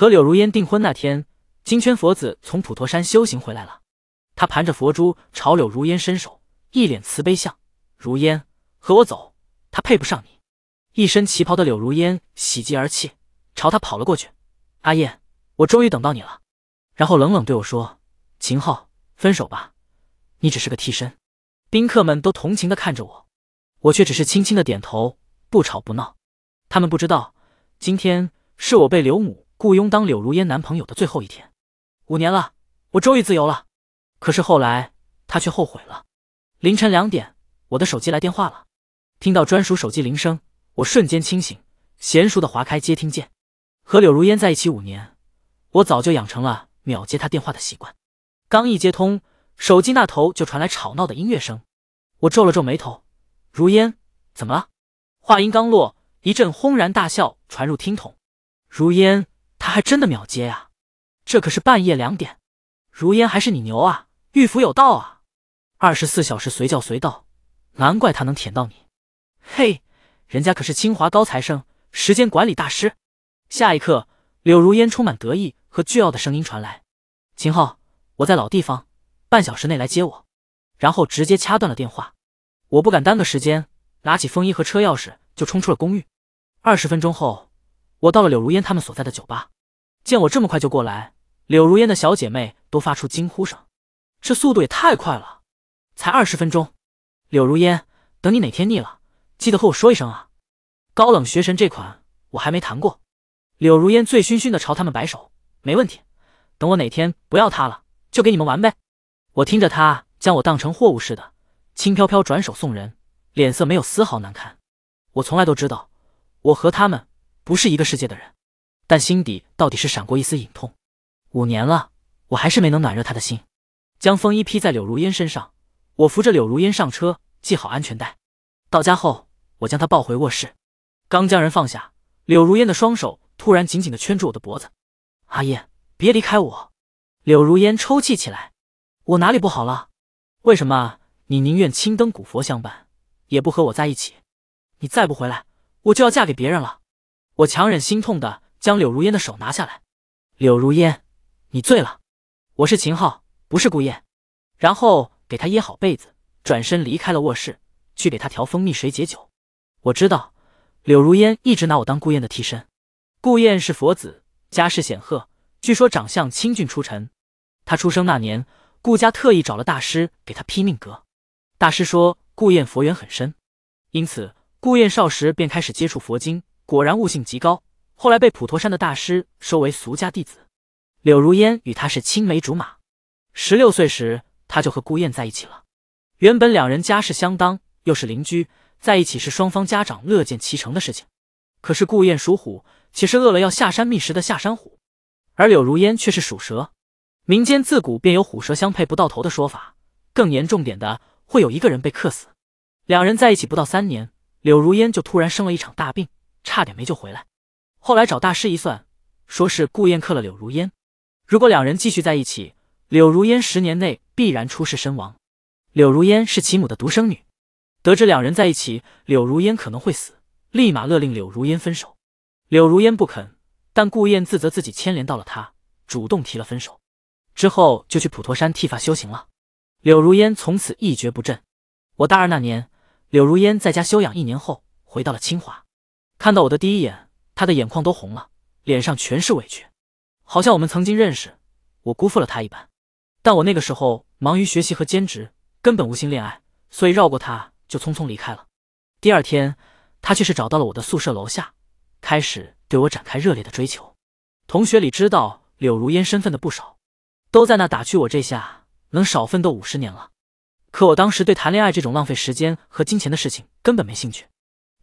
和柳如烟订婚那天，金圈佛子从普陀山修行回来了。他盘着佛珠，朝柳如烟伸手，一脸慈悲相。如烟，和我走，他配不上你。一身旗袍的柳如烟喜极而泣，朝他跑了过去。阿燕，我终于等到你了。然后冷冷对我说：“秦昊，分手吧，你只是个替身。”宾客们都同情地看着我，我却只是轻轻的点头，不吵不闹。他们不知道，今天是我被刘母。雇佣当柳如烟男朋友的最后一天，五年了，我终于自由了。可是后来他却后悔了。凌晨两点，我的手机来电话了。听到专属手机铃声，我瞬间清醒，娴熟的划开接听键。和柳如烟在一起五年，我早就养成了秒接他电话的习惯。刚一接通，手机那头就传来吵闹的音乐声。我皱了皱眉头：“如烟，怎么了？”话音刚落，一阵轰然大笑传入听筒。如烟。他还真的秒接呀！这可是半夜两点，如烟还是你牛啊，玉府有道啊，二十四小时随叫随到，难怪他能舔到你。嘿，人家可是清华高材生，时间管理大师。下一刻，柳如烟充满得意和倨傲的声音传来：“秦昊，我在老地方，半小时内来接我。”然后直接掐断了电话。我不敢耽搁时间，拿起风衣和车钥匙就冲出了公寓。二十分钟后。我到了柳如烟他们所在的酒吧，见我这么快就过来，柳如烟的小姐妹都发出惊呼声，这速度也太快了，才二十分钟。柳如烟，等你哪天腻了，记得和我说一声啊。高冷学神这款我还没谈过。柳如烟醉醺醺的朝他们摆手，没问题，等我哪天不要他了，就给你们玩呗。我听着她将我当成货物似的，轻飘飘转手送人，脸色没有丝毫难堪。我从来都知道，我和他们。不是一个世界的人，但心底到底是闪过一丝隐痛。五年了，我还是没能暖热他的心。将风衣披在柳如烟身上，我扶着柳如烟上车，系好安全带。到家后，我将她抱回卧室。刚将人放下，柳如烟的双手突然紧紧地圈住我的脖子。“阿燕，别离开我！”柳如烟抽泣起来。“我哪里不好了？为什么你宁愿青灯古佛相伴，也不和我在一起？你再不回来，我就要嫁给别人了。”我强忍心痛的将柳如烟的手拿下来。柳如烟，你醉了。我是秦昊，不是顾燕。然后给他掖好被子，转身离开了卧室，去给他调蜂蜜水解酒。我知道，柳如烟一直拿我当顾燕的替身。顾燕是佛子，家世显赫，据说长相清俊出尘。他出生那年，顾家特意找了大师给他批命格。大师说，顾燕佛缘很深，因此顾燕少时便开始接触佛经。果然悟性极高，后来被普陀山的大师收为俗家弟子。柳如烟与他是青梅竹马，十六岁时他就和顾燕在一起了。原本两人家世相当，又是邻居，在一起是双方家长乐见其成的事情。可是顾燕属虎，岂是饿了要下山觅食的下山虎，而柳如烟却是属蛇，民间自古便有虎蛇相配不到头的说法，更严重点的会有一个人被克死。两人在一起不到三年，柳如烟就突然生了一场大病。差点没救回来。后来找大师一算，说是顾燕克了柳如烟。如果两人继续在一起，柳如烟十年内必然出事身亡。柳如烟是其母的独生女，得知两人在一起，柳如烟可能会死，立马勒令柳如烟分手。柳如烟不肯，但顾燕自责自己牵连到了她，主动提了分手。之后就去普陀山剃发修行了。柳如烟从此一蹶不振。我大二那年，柳如烟在家休养一年后，回到了清华。看到我的第一眼，他的眼眶都红了，脸上全是委屈，好像我们曾经认识，我辜负了他一般。但我那个时候忙于学习和兼职，根本无心恋爱，所以绕过他就匆匆离开了。第二天，他却是找到了我的宿舍楼下，开始对我展开热烈的追求。同学里知道柳如烟身份的不少，都在那打趣我：“这下能少奋斗五十年了。”可我当时对谈恋爱这种浪费时间和金钱的事情根本没兴趣。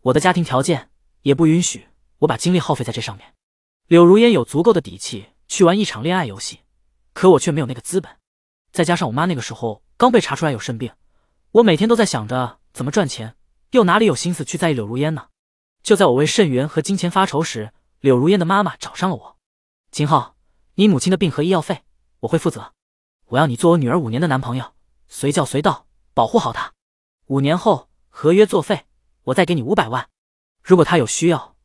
我的家庭条件……也不允许我把精力耗费在这上面。柳如烟有足够的底气去玩一场恋爱游戏，可我却没有那个资本。再加上我妈那个时候刚被查出来有肾病，我每天都在想着怎么赚钱，又哪里有心思去在意柳如烟呢？就在我为肾源和金钱发愁时，柳如烟的妈妈找上了我。秦昊，你母亲的病和医药费我会负责。我要你做我女儿五年的男朋友，随叫随到，保护好她。五年后合约作废，我再给你五百万。如果他有需要，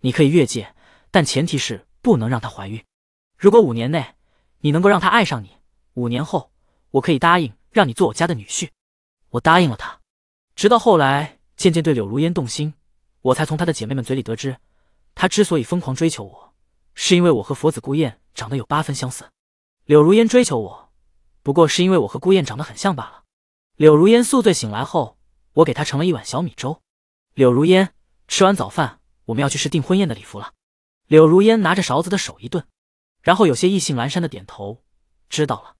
你可以越界，但前提是不能让她怀孕。如果五年内你能够让她爱上你，五年后我可以答应让你做我家的女婿。我答应了他，直到后来渐渐对柳如烟动心，我才从她的姐妹们嘴里得知，她之所以疯狂追求我，是因为我和佛子孤雁长得有八分相似。柳如烟追求我，不过是因为我和孤雁长得很像罢了。柳如烟宿醉醒来后，我给她盛了一碗小米粥。柳如烟。吃完早饭，我们要去试订婚宴的礼服了。柳如烟拿着勺子的手一顿，然后有些意兴阑珊的点头，知道了。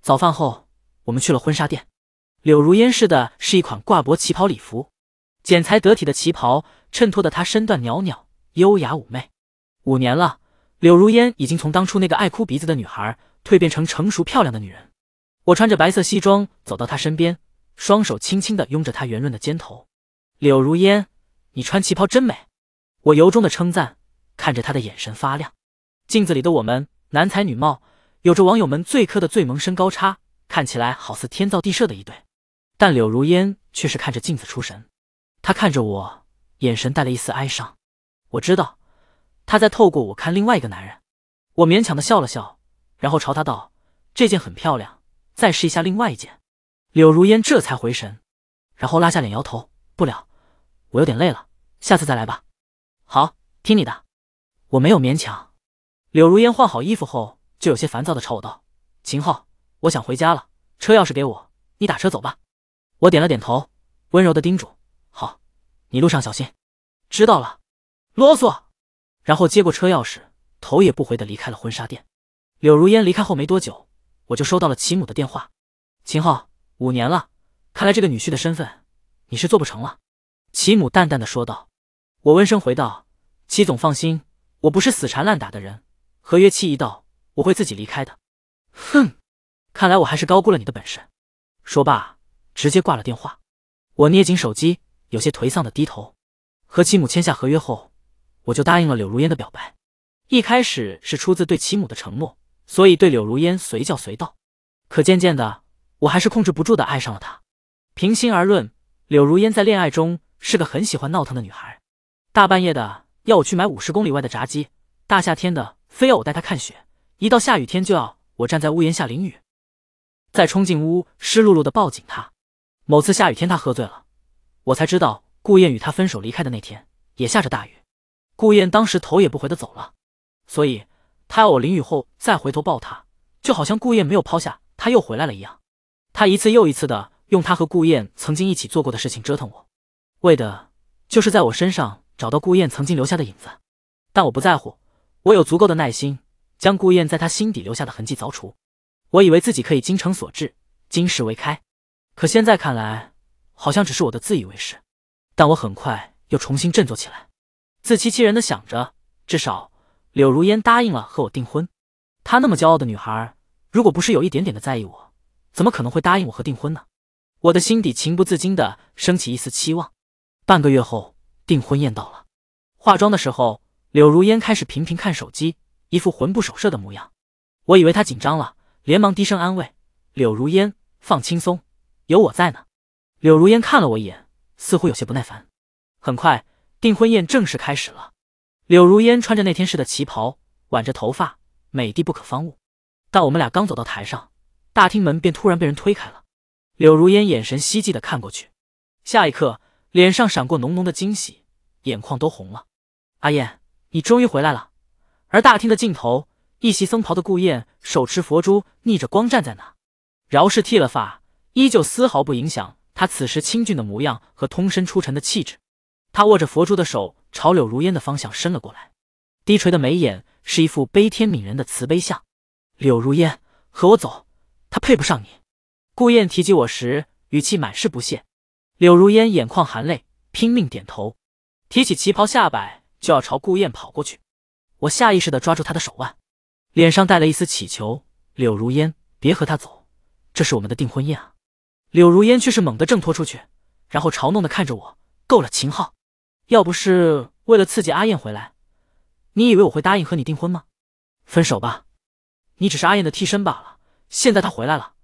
早饭后，我们去了婚纱店。柳如烟试的是一款挂脖旗袍礼服，剪裁得体的旗袍衬托的她身段袅袅，优雅妩媚。五年了，柳如烟已经从当初那个爱哭鼻子的女孩蜕变成成熟漂亮的女人。我穿着白色西装走到她身边，双手轻轻的拥着她圆润的肩头。柳如烟。你穿旗袍真美，我由衷的称赞，看着他的眼神发亮。镜子里的我们，男才女貌，有着网友们最磕的最萌身高差，看起来好似天造地设的一对。但柳如烟却是看着镜子出神，她看着我，眼神带了一丝哀伤。我知道，她在透过我看另外一个男人。我勉强的笑了笑，然后朝他道：“这件很漂亮，再试一下另外一件。”柳如烟这才回神，然后拉下脸摇头，不了。我有点累了，下次再来吧。好，听你的。我没有勉强。柳如烟换好衣服后，就有些烦躁的朝我道：“秦昊，我想回家了，车钥匙给我，你打车走吧。”我点了点头，温柔的叮嘱：“好，你路上小心。”知道了。啰嗦。然后接过车钥匙，头也不回的离开了婚纱店。柳如烟离开后没多久，我就收到了齐母的电话：“秦昊，五年了，看来这个女婿的身份，你是做不成了。”齐母淡淡的说道：“我温声回道，齐总放心，我不是死缠烂打的人。合约期一到，我会自己离开的。”哼，看来我还是高估了你的本事。说罢，直接挂了电话。我捏紧手机，有些颓丧的低头。和其母签下合约后，我就答应了柳如烟的表白。一开始是出自对其母的承诺，所以对柳如烟随叫随到。可渐渐的，我还是控制不住的爱上了她。平心而论，柳如烟在恋爱中。是个很喜欢闹腾的女孩，大半夜的要我去买五十公里外的炸鸡，大夏天的非要我带她看雪，一到下雨天就要我站在屋檐下淋雨，再冲进屋湿漉漉的抱紧她。某次下雨天她喝醉了，我才知道顾燕与她分手离开的那天也下着大雨，顾燕当时头也不回的走了，所以她要我淋雨后再回头抱她，就好像顾燕没有抛下她又回来了一样。她一次又一次的用她和顾燕曾经一起做过的事情折腾我。为的就是在我身上找到顾燕曾经留下的影子，但我不在乎，我有足够的耐心将顾燕在他心底留下的痕迹凿除。我以为自己可以精诚所至，金石为开，可现在看来，好像只是我的自以为是。但我很快又重新振作起来，自欺欺人的想着，至少柳如烟答应了和我订婚。她那么骄傲的女孩，如果不是有一点点的在意我，怎么可能会答应我和订婚呢？我的心底情不自禁的升起一丝期望。半个月后，订婚宴到了。化妆的时候，柳如烟开始频频看手机，一副魂不守舍的模样。我以为她紧张了，连忙低声安慰：“柳如烟，放轻松，有我在呢。”柳如烟看了我一眼，似乎有些不耐烦。很快，订婚宴正式开始了。柳如烟穿着那天式的旗袍，挽着头发，美得不可方物。但我们俩刚走到台上，大厅门便突然被人推开了。柳如烟眼神希冀地看过去，下一刻。脸上闪过浓浓的惊喜，眼眶都红了。阿燕，你终于回来了。而大厅的尽头，一袭僧袍的顾燕手持佛珠，逆着光站在那。饶是剃了发，依旧丝毫不影响他此时清俊的模样和通身出尘的气质。他握着佛珠的手朝柳如烟的方向伸了过来，低垂的眉眼是一副悲天悯人的慈悲相。柳如烟，和我走，他配不上你。顾燕提及我时，语气满是不屑。柳如烟眼眶含泪，拼命点头，提起旗袍下摆就要朝顾燕跑过去。我下意识地抓住她的手腕，脸上带了一丝乞求：“柳如烟，别和他走，这是我们的订婚宴啊！”柳如烟却是猛地挣脱出去，然后嘲弄地看着我：“够了，秦昊，要不是为了刺激阿燕回来，你以为我会答应和你订婚吗？分手吧，你只是阿燕的替身罢了。现在她回来了，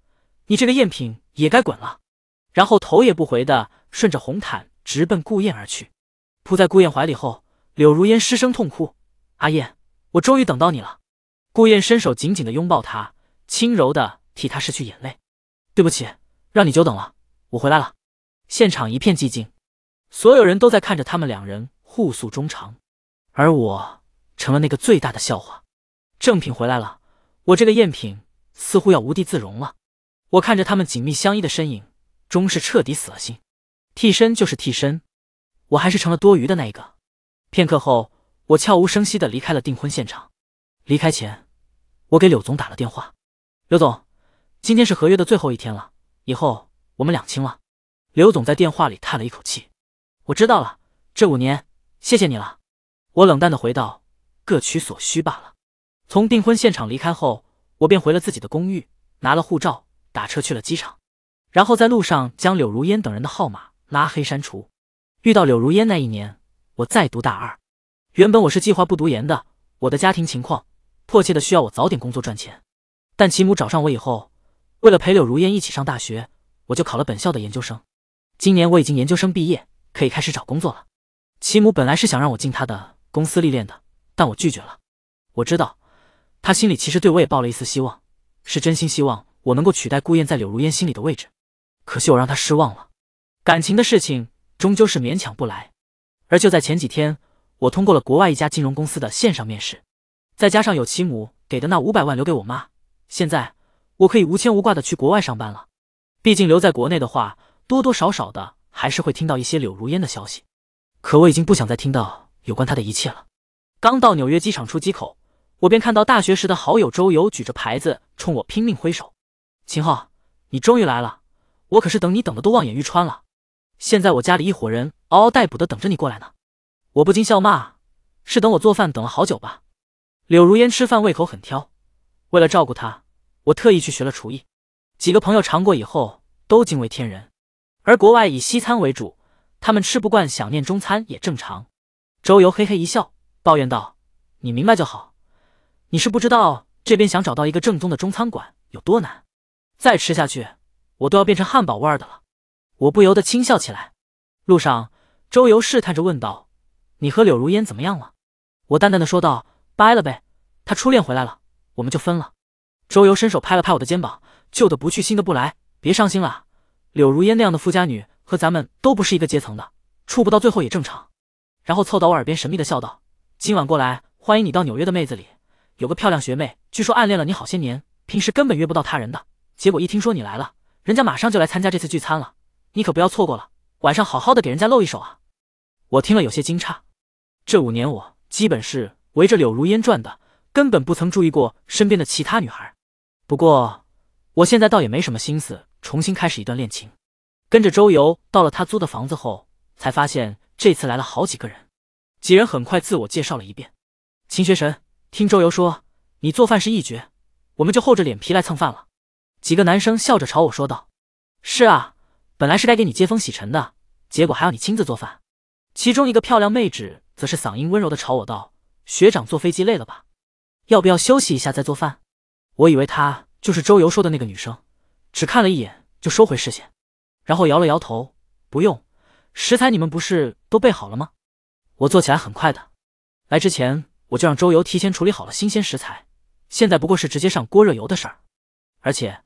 你这个赝品也该滚了。”然后头也不回的顺着红毯直奔顾燕而去，扑在顾燕怀里后，柳如烟失声痛哭：“阿燕，我终于等到你了。”顾燕伸手紧紧的拥抱她，轻柔的替她拭去眼泪。“对不起，让你久等了，我回来了。”现场一片寂静，所有人都在看着他们两人互诉衷肠，而我成了那个最大的笑话。正品回来了，我这个赝品似乎要无地自容了。我看着他们紧密相依的身影。终是彻底死了心，替身就是替身，我还是成了多余的那一个。片刻后，我悄无声息的离开了订婚现场。离开前，我给柳总打了电话。柳总，今天是合约的最后一天了，以后我们两清了。刘总在电话里叹了一口气。我知道了，这五年谢谢你了。我冷淡的回道：“各取所需罢了。”从订婚现场离开后，我便回了自己的公寓，拿了护照，打车去了机场。然后在路上将柳如烟等人的号码拉黑删除。遇到柳如烟那一年，我再读大二。原本我是计划不读研的，我的家庭情况迫切的需要我早点工作赚钱。但其母找上我以后，为了陪柳如烟一起上大学，我就考了本校的研究生。今年我已经研究生毕业，可以开始找工作了。其母本来是想让我进他的公司历练的，但我拒绝了。我知道他心里其实对我也抱了一丝希望，是真心希望我能够取代顾燕在柳如烟心里的位置。可惜我让他失望了，感情的事情终究是勉强不来。而就在前几天，我通过了国外一家金融公司的线上面试，再加上有其母给的那五百万留给我妈，现在我可以无牵无挂的去国外上班了。毕竟留在国内的话，多多少少的还是会听到一些柳如烟的消息，可我已经不想再听到有关他的一切了。刚到纽约机场出机口，我便看到大学时的好友周游举着牌子冲我拼命挥手：“秦昊，你终于来了！”我可是等你等的都望眼欲穿了，现在我家里一伙人嗷嗷待哺的等着你过来呢，我不禁笑骂，是等我做饭等了好久吧？柳如烟吃饭胃口很挑，为了照顾她，我特意去学了厨艺，几个朋友尝过以后都惊为天人，而国外以西餐为主，他们吃不惯想念中餐也正常。周游嘿嘿一笑，抱怨道：“你明白就好，你是不知道这边想找到一个正宗的中餐馆有多难。”再吃下去。我都要变成汉堡味儿的了，我不由得轻笑起来。路上，周游试探着问道：“你和柳如烟怎么样了？”我淡淡的说道：“掰了呗，他初恋回来了，我们就分了。”周游伸手拍了拍我的肩膀：“旧的不去，新的不来，别伤心了。柳如烟那样的富家女和咱们都不是一个阶层的，处不到最后也正常。”然后凑到我耳边神秘的笑道：“今晚过来欢迎你到纽约的妹子里有个漂亮学妹，据说暗恋了你好些年，平时根本约不到他人的，结果一听说你来了。”人家马上就来参加这次聚餐了，你可不要错过了。晚上好好的给人家露一手啊！我听了有些惊诧，这五年我基本是围着柳如烟转的，根本不曾注意过身边的其他女孩。不过我现在倒也没什么心思重新开始一段恋情。跟着周游到了他租的房子后，才发现这次来了好几个人。几人很快自我介绍了一遍。秦学神，听周游说你做饭是一绝，我们就厚着脸皮来蹭饭了。几个男生笑着朝我说道：“是啊，本来是该给你接风洗尘的，结果还要你亲自做饭。”其中一个漂亮妹纸则是嗓音温柔的朝我道：“学长坐飞机累了吧？要不要休息一下再做饭？”我以为她就是周游说的那个女生，只看了一眼就收回视线，然后摇了摇头：“不用，食材你们不是都备好了吗？我做起来很快的。来之前我就让周游提前处理好了新鲜食材，现在不过是直接上锅热油的事儿，而且。”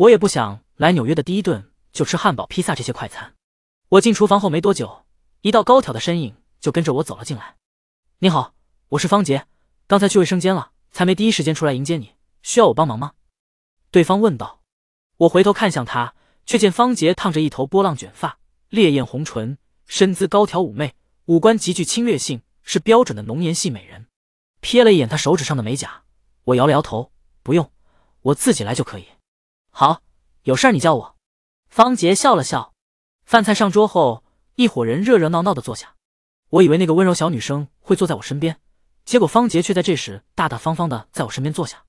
我也不想来纽约的第一顿就吃汉堡、披萨这些快餐。我进厨房后没多久，一道高挑的身影就跟着我走了进来。你好，我是方杰，刚才去卫生间了，才没第一时间出来迎接你。需要我帮忙吗？对方问道。我回头看向他，却见方杰烫着一头波浪卷发，烈焰红唇，身姿高挑妩媚，五官极具侵略性，是标准的浓颜系美人。瞥了一眼他手指上的美甲，我摇了摇头，不用，我自己来就可以。好，有事儿你叫我。方杰笑了笑。饭菜上桌后，一伙人热热闹闹的坐下。我以为那个温柔小女生会坐在我身边，结果方杰却在这时大大方方的在我身边坐下。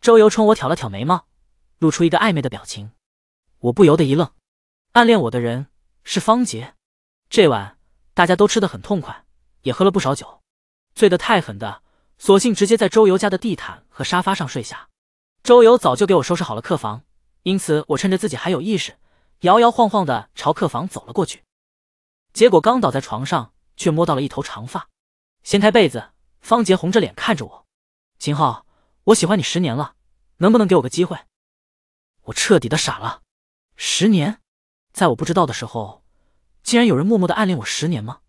周游冲我挑了挑眉毛，露出一个暧昧的表情。我不由得一愣，暗恋我的人是方杰。这晚大家都吃的很痛快，也喝了不少酒，醉得太狠的，索性直接在周游家的地毯和沙发上睡下。周游早就给我收拾好了客房。因此，我趁着自己还有意识，摇摇晃晃的朝客房走了过去。结果刚倒在床上，却摸到了一头长发，掀开被子，方杰红着脸看着我：“秦昊，我喜欢你十年了，能不能给我个机会？”我彻底的傻了。十年，在我不知道的时候，竟然有人默默的暗恋我十年吗？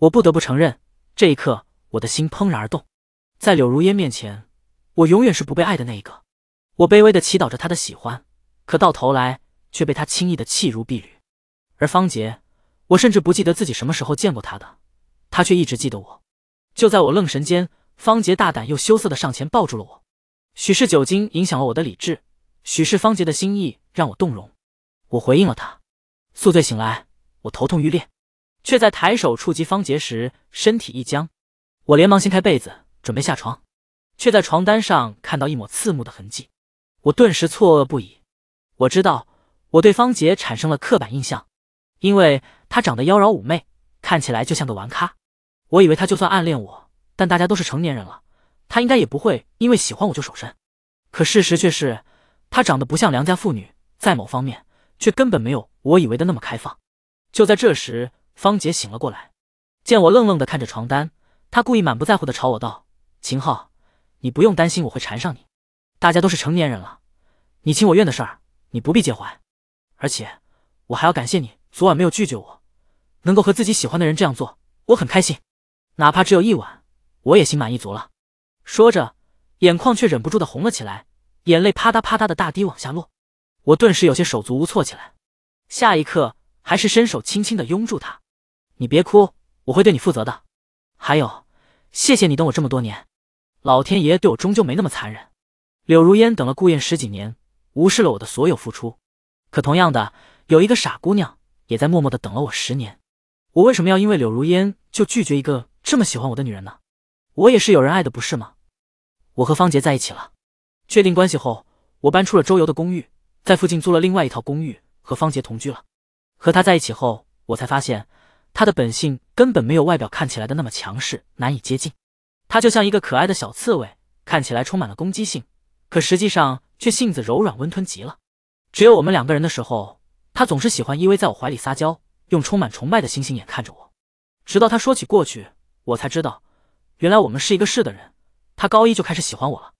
我不得不承认，这一刻我的心怦然而动。在柳如烟面前，我永远是不被爱的那一个。我卑微的祈祷着他的喜欢。可到头来却被他轻易的弃如敝履，而方杰，我甚至不记得自己什么时候见过他的，他却一直记得我。就在我愣神间，方杰大胆又羞涩的上前抱住了我。许是酒精影响了我的理智，许是方杰的心意让我动容，我回应了他。宿醉醒来，我头痛欲裂，却在抬手触及方杰时身体一僵。我连忙掀开被子准备下床，却在床单上看到一抹刺目的痕迹，我顿时错愕不已。我知道我对方杰产生了刻板印象，因为他长得妖娆妩媚，看起来就像个玩咖。我以为他就算暗恋我，但大家都是成年人了，他应该也不会因为喜欢我就守身。可事实却是，他长得不像良家妇女，在某方面却根本没有我以为的那么开放。就在这时，方杰醒了过来，见我愣愣的看着床单，他故意满不在乎的朝我道：“秦昊，你不用担心我会缠上你，大家都是成年人了，你情我愿的事儿。”你不必介怀，而且我还要感谢你昨晚没有拒绝我，能够和自己喜欢的人这样做，我很开心，哪怕只有一晚，我也心满意足了。说着，眼眶却忍不住的红了起来，眼泪啪嗒啪嗒的大滴往下落，我顿时有些手足无措起来，下一刻还是伸手轻轻的拥住他，你别哭，我会对你负责的。还有，谢谢你等我这么多年，老天爷对我终究没那么残忍。柳如烟等了顾燕十几年。无视了我的所有付出，可同样的，有一个傻姑娘也在默默的等了我十年。我为什么要因为柳如烟就拒绝一个这么喜欢我的女人呢？我也是有人爱的，不是吗？我和方杰在一起了，确定关系后，我搬出了周游的公寓，在附近租了另外一套公寓和方杰同居了。和他在一起后，我才发现他的本性根本没有外表看起来的那么强势，难以接近。他就像一个可爱的小刺猬，看起来充满了攻击性，可实际上……却性子柔软温吞极了，只有我们两个人的时候，他总是喜欢依偎在我怀里撒娇，用充满崇拜的星星眼看着我。直到他说起过去，我才知道，原来我们是一个市的人。他高一就开始喜欢我了，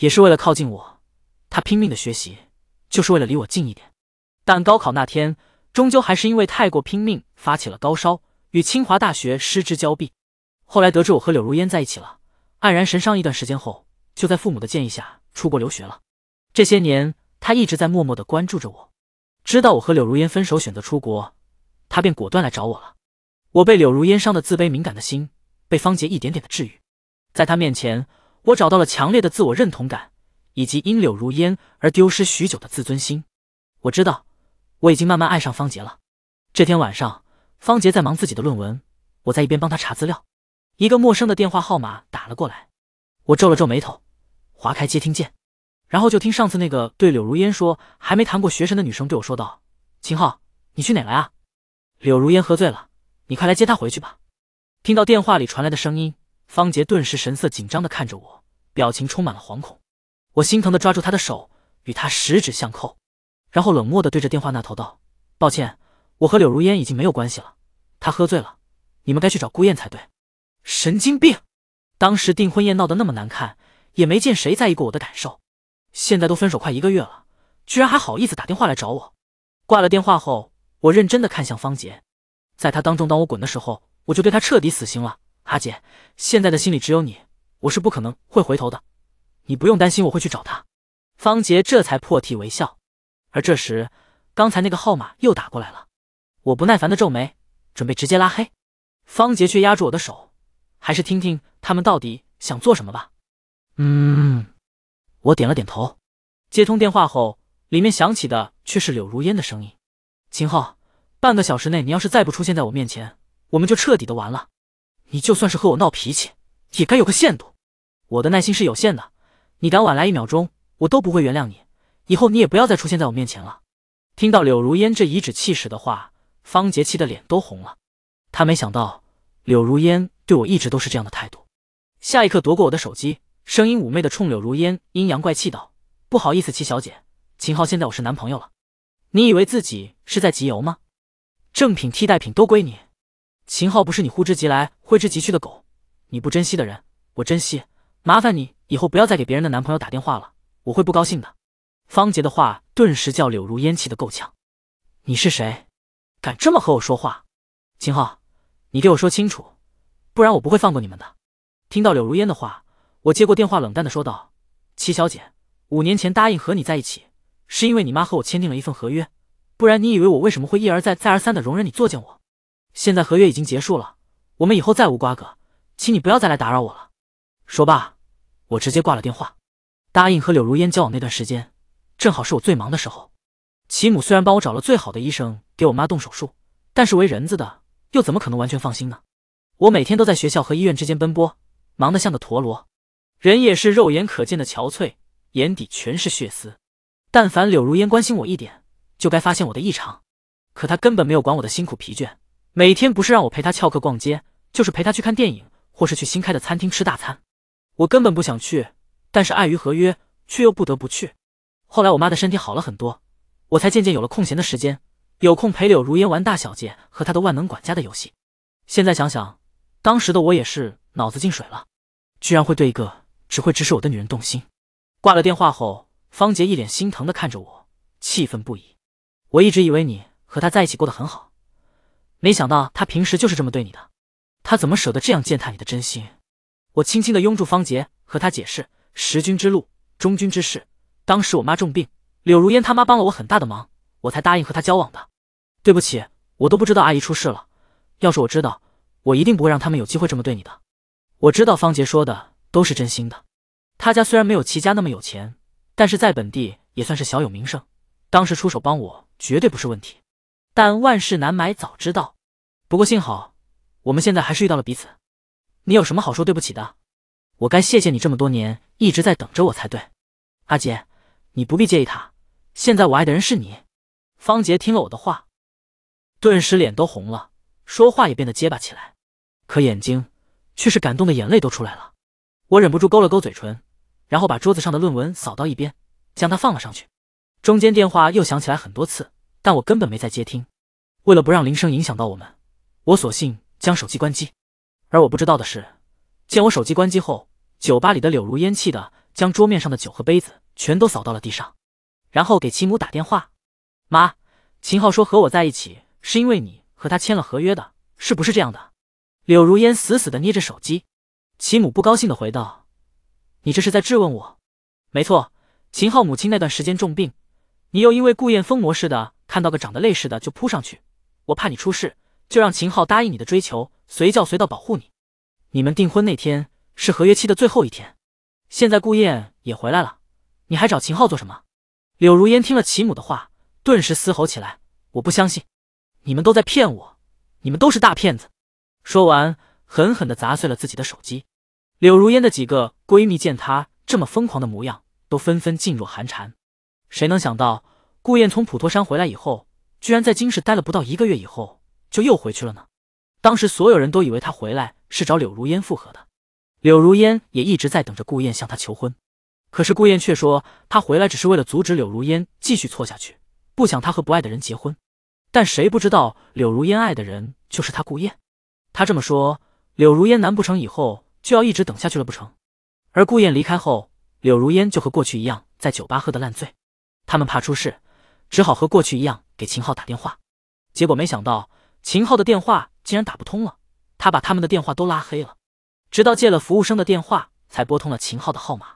也是为了靠近我，他拼命的学习，就是为了离我近一点。但高考那天，终究还是因为太过拼命发起了高烧，与清华大学失之交臂。后来得知我和柳如烟在一起了，黯然神伤一段时间后，就在父母的建议下出国留学了。这些年，他一直在默默的关注着我。知道我和柳如烟分手，选择出国，他便果断来找我了。我被柳如烟伤的自卑敏感的心，被方杰一点点的治愈。在他面前，我找到了强烈的自我认同感，以及因柳如烟而丢失许久的自尊心。我知道，我已经慢慢爱上方杰了。这天晚上，方杰在忙自己的论文，我在一边帮他查资料。一个陌生的电话号码打了过来，我皱了皱眉头，划开接听键。然后就听上次那个对柳如烟说还没谈过学神的女生对我说道：“秦昊，你去哪了啊？”柳如烟喝醉了，你快来接她回去吧。听到电话里传来的声音，方杰顿时神色紧张的看着我，表情充满了惶恐。我心疼的抓住他的手，与他十指相扣，然后冷漠的对着电话那头道：“抱歉，我和柳如烟已经没有关系了。她喝醉了，你们该去找孤雁才对。”神经病！当时订婚宴闹得那么难看，也没见谁在意过我的感受。现在都分手快一个月了，居然还好意思打电话来找我。挂了电话后，我认真的看向方杰，在他当众当我滚的时候，我就对他彻底死心了。阿姐，现在的心里只有你，我是不可能会回头的。你不用担心我会去找他。方杰这才破涕为笑。而这时，刚才那个号码又打过来了。我不耐烦的皱眉，准备直接拉黑。方杰却压住我的手，还是听听他们到底想做什么吧。嗯。我点了点头，接通电话后，里面响起的却是柳如烟的声音：“秦昊，半个小时内你要是再不出现在我面前，我们就彻底的完了。你就算是和我闹脾气，也该有个限度。我的耐心是有限的，你敢晚来一秒钟，我都不会原谅你。以后你也不要再出现在我面前了。”听到柳如烟这颐指气使的话，方杰气的脸都红了。他没想到柳如烟对我一直都是这样的态度。下一刻，夺过我的手机。声音妩媚的冲柳如烟阴阳怪气道：“不好意思，齐小姐，秦昊现在我是男朋友了。你以为自己是在集邮吗？正品替代品都归你。秦昊不是你呼之即来挥之即去的狗，你不珍惜的人，我珍惜。麻烦你以后不要再给别人的男朋友打电话了，我会不高兴的。”方杰的话顿时叫柳如烟气得够呛。“你是谁？敢这么和我说话？秦昊，你给我说清楚，不然我不会放过你们的。”听到柳如烟的话。我接过电话，冷淡的说道：“齐小姐，五年前答应和你在一起，是因为你妈和我签订了一份合约，不然你以为我为什么会一而再、再而三的容忍你作践我？现在合约已经结束了，我们以后再无瓜葛，请你不要再来打扰我了。”说罢，我直接挂了电话。答应和柳如烟交往那段时间，正好是我最忙的时候。齐母虽然帮我找了最好的医生给我妈动手术，但是为人子的又怎么可能完全放心呢？我每天都在学校和医院之间奔波，忙得像个陀螺。人也是肉眼可见的憔悴，眼底全是血丝。但凡柳如烟关心我一点，就该发现我的异常。可她根本没有管我的辛苦疲倦，每天不是让我陪她翘课逛街，就是陪她去看电影，或是去新开的餐厅吃大餐。我根本不想去，但是碍于合约，却又不得不去。后来我妈的身体好了很多，我才渐渐有了空闲的时间，有空陪柳如烟玩大小姐和她的万能管家的游戏。现在想想，当时的我也是脑子进水了，居然会对一个。只会指使我的女人动心。挂了电话后，方杰一脸心疼的看着我，气愤不已。我一直以为你和他在一起过得很好，没想到他平时就是这么对你的。他怎么舍得这样践踏你的真心？我轻轻的拥住方杰，和他解释：十君之路，忠君之事。当时我妈重病，柳如烟他妈帮了我很大的忙，我才答应和他交往的。对不起，我都不知道阿姨出事了。要是我知道，我一定不会让他们有机会这么对你的。我知道方杰说的。都是真心的。他家虽然没有齐家那么有钱，但是在本地也算是小有名声。当时出手帮我绝对不是问题。但万事难买早知道。不过幸好，我们现在还是遇到了彼此。你有什么好说对不起的？我该谢谢你这么多年一直在等着我才对。阿杰，你不必介意他。现在我爱的人是你。方杰听了我的话，顿时脸都红了，说话也变得结巴起来，可眼睛却是感动的眼泪都出来了。我忍不住勾了勾嘴唇，然后把桌子上的论文扫到一边，将它放了上去。中间电话又响起来很多次，但我根本没在接听。为了不让铃声影响到我们，我索性将手机关机。而我不知道的是，见我手机关机后，酒吧里的柳如烟气的将桌面上的酒和杯子全都扫到了地上，然后给秦母打电话：“妈，秦昊说和我在一起是因为你和他签了合约的，是不是这样的？”柳如烟死死的捏着手机。其母不高兴的回道：“你这是在质问我？没错，秦昊母亲那段时间重病，你又因为顾燕疯魔似的看到个长得类似的就扑上去，我怕你出事，就让秦昊答应你的追求，随叫随到保护你。你们订婚那天是合约期的最后一天，现在顾燕也回来了，你还找秦昊做什么？”柳如烟听了其母的话，顿时嘶吼起来：“我不相信，你们都在骗我，你们都是大骗子！”说完。狠狠地砸碎了自己的手机。柳如烟的几个闺蜜见她这么疯狂的模样，都纷纷噤若寒蝉。谁能想到，顾燕从普陀山回来以后，居然在京市待了不到一个月，以后就又回去了呢？当时所有人都以为他回来是找柳如烟复合的，柳如烟也一直在等着顾燕向她求婚。可是顾燕却说，他回来只是为了阻止柳如烟继续错下去，不想她和不爱的人结婚。但谁不知道，柳如烟爱的人就是他顾燕？他这么说。柳如烟，难不成以后就要一直等下去了不成？而顾燕离开后，柳如烟就和过去一样在酒吧喝得烂醉。他们怕出事，只好和过去一样给秦昊打电话。结果没想到，秦昊的电话竟然打不通了。他把他们的电话都拉黑了，直到借了服务生的电话才拨通了秦昊的号码。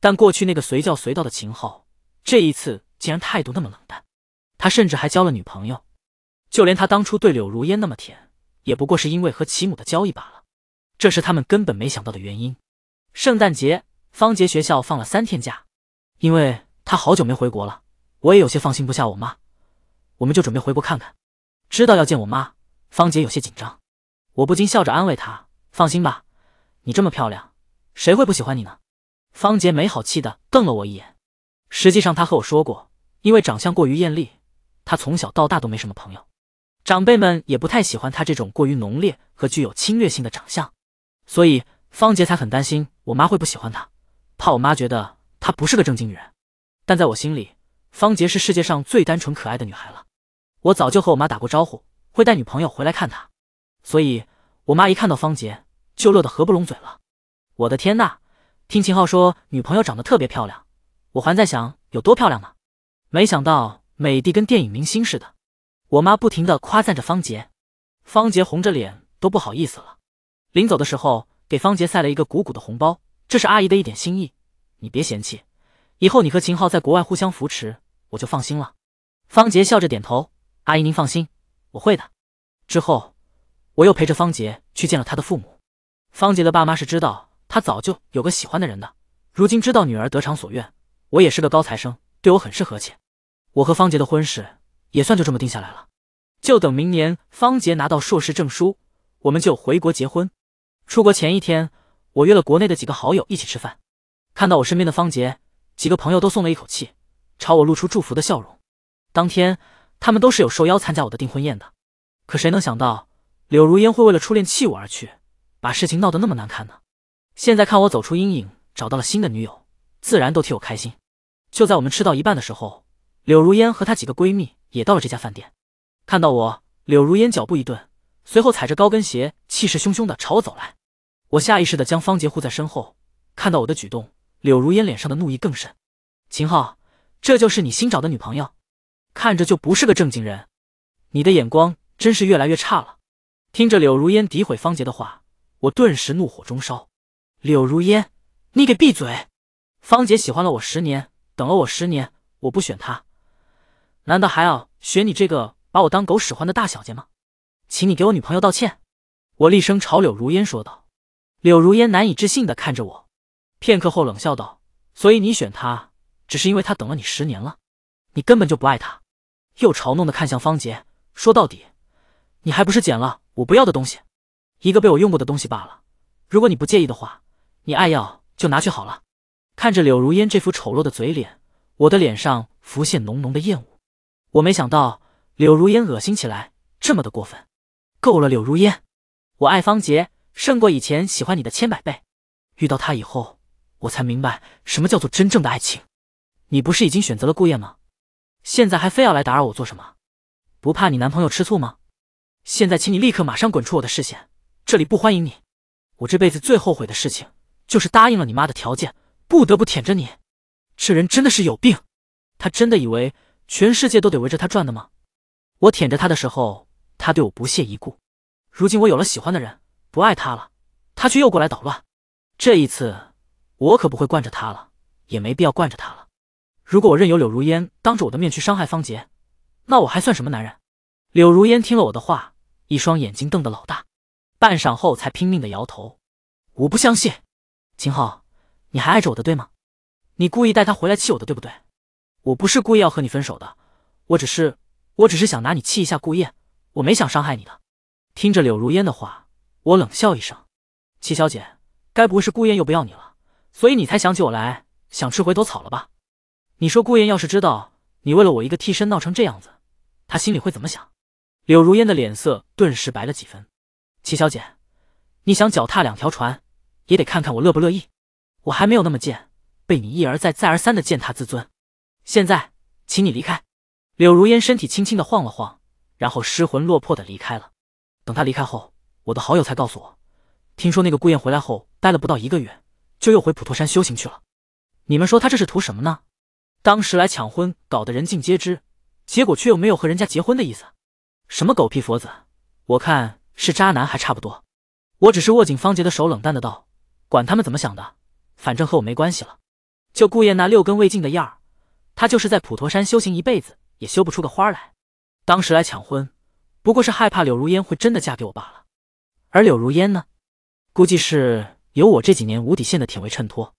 但过去那个随叫随到的秦昊，这一次竟然态度那么冷淡。他甚至还交了女朋友，就连他当初对柳如烟那么甜，也不过是因为和其母的交易罢了。这是他们根本没想到的原因。圣诞节，方杰学校放了三天假，因为他好久没回国了。我也有些放心不下我妈，我们就准备回国看看。知道要见我妈，方杰有些紧张，我不禁笑着安慰他：“放心吧，你这么漂亮，谁会不喜欢你呢？”方杰没好气的瞪了我一眼。实际上，他和我说过，因为长相过于艳丽，他从小到大都没什么朋友，长辈们也不太喜欢他这种过于浓烈和具有侵略性的长相。所以方杰才很担心我妈会不喜欢她，怕我妈觉得她不是个正经女人。但在我心里，方杰是世界上最单纯可爱的女孩了。我早就和我妈打过招呼，会带女朋友回来看她，所以我妈一看到方杰就乐得合不拢嘴了。我的天呐，听秦昊说女朋友长得特别漂亮，我还在想有多漂亮呢，没想到美的跟电影明星似的。我妈不停的夸赞着方杰，方杰红着脸都不好意思了。临走的时候，给方杰塞了一个鼓鼓的红包，这是阿姨的一点心意，你别嫌弃。以后你和秦昊在国外互相扶持，我就放心了。方杰笑着点头：“阿姨您放心，我会的。”之后，我又陪着方杰去见了他的父母。方杰的爸妈是知道他早就有个喜欢的人的，如今知道女儿得偿所愿，我也是个高材生，对我很是和气。我和方杰的婚事也算就这么定下来了，就等明年方杰拿到硕士证书，我们就回国结婚。出国前一天，我约了国内的几个好友一起吃饭，看到我身边的方杰，几个朋友都松了一口气，朝我露出祝福的笑容。当天，他们都是有受邀参加我的订婚宴的，可谁能想到柳如烟会为了初恋弃我而去，把事情闹得那么难看呢？现在看我走出阴影，找到了新的女友，自然都替我开心。就在我们吃到一半的时候，柳如烟和她几个闺蜜也到了这家饭店，看到我，柳如烟脚步一顿，随后踩着高跟鞋，气势汹汹地朝我走来。我下意识的将方杰护在身后，看到我的举动，柳如烟脸上的怒意更甚。秦昊，这就是你新找的女朋友？看着就不是个正经人，你的眼光真是越来越差了。听着柳如烟诋毁方杰的话，我顿时怒火中烧。柳如烟，你给闭嘴！方杰喜欢了我十年，等了我十年，我不选他，难道还要选你这个把我当狗使唤的大小姐吗？请你给我女朋友道歉！我厉声朝柳如烟说道。柳如烟难以置信的看着我，片刻后冷笑道：“所以你选他，只是因为他等了你十年了？你根本就不爱他。”又嘲弄的看向方杰，说：“到底，你还不是捡了我不要的东西，一个被我用过的东西罢了。如果你不介意的话，你爱要就拿去好了。”看着柳如烟这副丑陋的嘴脸，我的脸上浮现浓浓的厌恶。我没想到柳如烟恶心起来这么的过分。够了，柳如烟，我爱方杰。胜过以前喜欢你的千百倍。遇到他以后，我才明白什么叫做真正的爱情。你不是已经选择了顾夜吗？现在还非要来打扰我做什么？不怕你男朋友吃醋吗？现在，请你立刻马上滚出我的视线，这里不欢迎你。我这辈子最后悔的事情，就是答应了你妈的条件，不得不舔着你。这人真的是有病，他真的以为全世界都得围着他转的吗？我舔着他的时候，他对我不屑一顾。如今我有了喜欢的人。不爱他了，他却又过来捣乱。这一次，我可不会惯着他了，也没必要惯着他了。如果我任由柳如烟当着我的面去伤害方杰，那我还算什么男人？柳如烟听了我的话，一双眼睛瞪得老大，半晌后才拼命的摇头：“我不相信，秦昊，你还爱着我的对吗？你故意带他回来气我的对不对？我不是故意要和你分手的，我只是，我只是想拿你气一下顾雁，我没想伤害你的。”听着柳如烟的话。我冷笑一声：“齐小姐，该不会是顾砚又不要你了，所以你才想起我来，想吃回头草了吧？你说顾砚要是知道你为了我一个替身闹成这样子，他心里会怎么想？”柳如烟的脸色顿时白了几分。“齐小姐，你想脚踏两条船，也得看看我乐不乐意。我还没有那么贱，被你一而再、再而三的践踏自尊。现在，请你离开。”柳如烟身体轻轻的晃了晃，然后失魂落魄的离开了。等她离开后。我的好友才告诉我，听说那个顾燕回来后待了不到一个月，就又回普陀山修行去了。你们说他这是图什么呢？当时来抢婚搞得人尽皆知，结果却又没有和人家结婚的意思。什么狗屁佛子，我看是渣男还差不多。我只是握紧方杰的手，冷淡的道：“管他们怎么想的，反正和我没关系了。就顾燕那六根未净的样儿，他就是在普陀山修行一辈子也修不出个花来。当时来抢婚，不过是害怕柳如烟会真的嫁给我罢了。”而柳如烟呢，估计是有我这几年无底线的舔味衬托，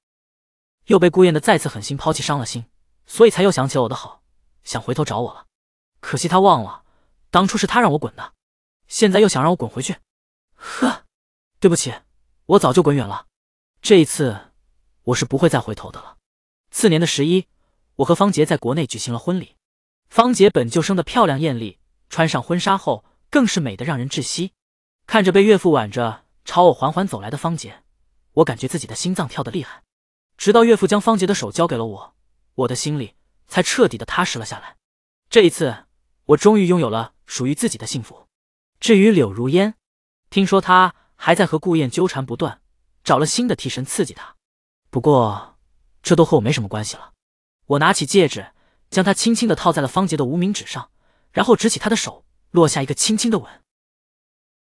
又被顾砚的再次狠心抛弃伤了心，所以才又想起了我的好，想回头找我了。可惜他忘了，当初是他让我滚的，现在又想让我滚回去。呵，对不起，我早就滚远了。这一次，我是不会再回头的了。次年的十一，我和方杰在国内举行了婚礼。方杰本就生得漂亮艳丽，穿上婚纱后更是美得让人窒息。看着被岳父挽着朝我缓缓走来的方杰，我感觉自己的心脏跳得厉害。直到岳父将方杰的手交给了我，我的心里才彻底的踏实了下来。这一次，我终于拥有了属于自己的幸福。至于柳如烟，听说她还在和顾砚纠缠不断，找了新的替身刺激他。不过，这都和我没什么关系了。我拿起戒指，将它轻轻的套在了方杰的无名指上，然后执起他的手，落下一个轻轻的吻。